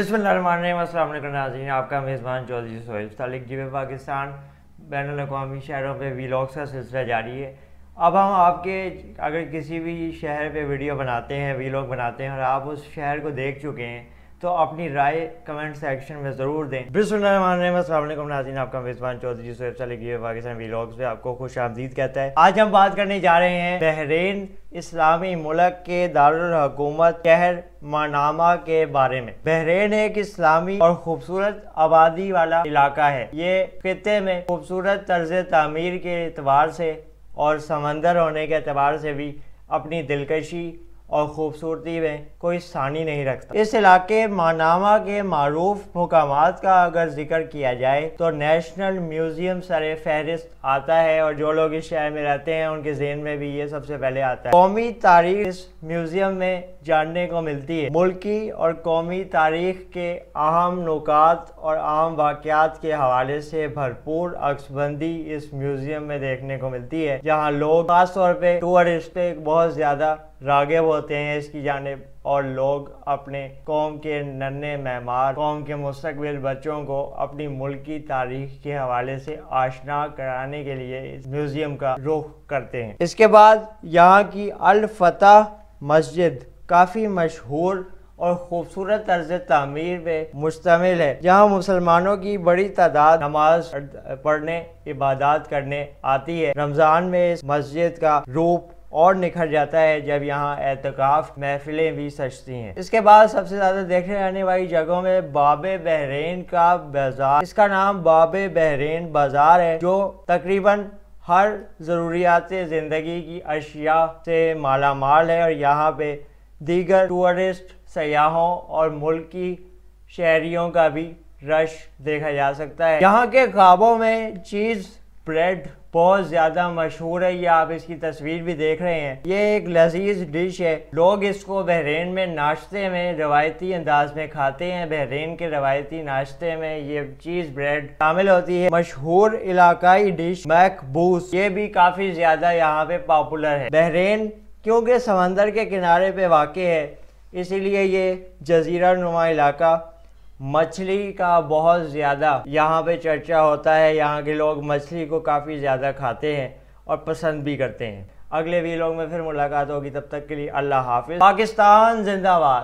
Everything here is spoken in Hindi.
बिस्मिल्लाहमान नाजीन आपका मेज़बान चौधरी सोहेल तालिक जिब पाकिस्तान बैन अवी शहरों पर वीलॉग्स का सिलसिला जारी है अब हम आपके अगर किसी भी शहर पे वीडियो बनाते हैं वीलॉग बनाते हैं और आप उस शहर को देख चुके हैं तो अपनी राय कमेंट सेक्शन में ज़रूर दें बिल्कुल नाजीन आपका मेजबान चौधरी सोएब सलीगी पाकिस्तान व्लॉग्स पे आपको खुश आमदीद कहता है आज हम बात करने जा रहे हैं बहरीन इस्लामी मुल्क के दारकूमत शहर मानामा के बारे में बहरीन एक इस्लामी और खूबसूरत आबादी वाला इलाका है ये खत्े में खूबसूरत तर्ज तमीर के अतबार से और समंदर होने के अतबार से भी अपनी दिलकशी और ख़ूबसूरती में कोई सानी नहीं रखता इस इलाके मानामा के मरूफ मकाम का अगर जिक्र किया जाए तो नेशनल म्यूज़ियम सर फहरिस्त आता है और जो लोग इस शहर में रहते हैं उनके जहन में भी ये सबसे पहले आता है कौमी तारीख इस म्यूज़ियम में जानने को मिलती है मुल्की और कौमी तारीख के अहम नुकात और आम वाक़ात के हवाले से भरपूर अक्सबंदी इस म्यूज़ियम में देखने को मिलती है जहाँ लोग खासतौर पर टूरिस्ट बहुत ज़्यादा रागे बहुत होते हैं इसकी जानब और लोग अपने कौम के नन्हे मेहमान कौम के मुस्तबिल बच्चों को अपनी मुल्क की तारीख के हवाले से आशना कराने के लिए इस म्यूज़ियम का रुख करते हैं इसके बाद यहाँ की अलफतह मस्जिद काफ़ी मशहूर और खूबसूरत तर्ज तमीर में मुश्तमिल है जहाँ मुसलमानों की बड़ी तादाद नमाज पढ़ने इबादत करने आती है रमज़ान में इस मस्जिद का रूप और निखर जाता है जब यहाँ एहतिकाफ महफिलें भी सजती हैं इसके बाद सबसे ज़्यादा देखने जाने वाली जगहों में बाब बहरेन का बाजार इसका नाम बाब बहरेन बाजार है जो तकरीबन हर ज़रूरियात ज़िंदगी की अशिया से माला माल है और यहाँ पे दीगर टूरिस्ट सयाहों और मुल्क की का भी रश देखा जा सकता है यहाँ के ख्वाबों में चीज़ ब्रेड बहुत ज़्यादा मशहूर है ये आप इसकी तस्वीर भी देख रहे हैं ये एक लजीज डिश है लोग इसको बहरीन में नाश्ते में रवायती अंदाज में खाते हैं बहरीन के रवायती नाश्ते में ये चीज़ ब्रेड शामिल होती है मशहूर इलाकाई डिश मैकबूस ये भी काफ़ी ज़्यादा यहाँ पे पॉपुलर है बहरीन क्योंकि समंदर के किनारे पे वाक़ है इसीलिए ये जजीरा नुमा इलाका मछली का बहुत ज़्यादा यहाँ पे चर्चा होता है यहाँ के लोग मछली को काफ़ी ज़्यादा खाते हैं और पसंद भी करते हैं अगले वीलॉग में फिर मुलाकात होगी तब तक के लिए अल्लाह हाफिज़ पाकिस्तान जिंदाबाद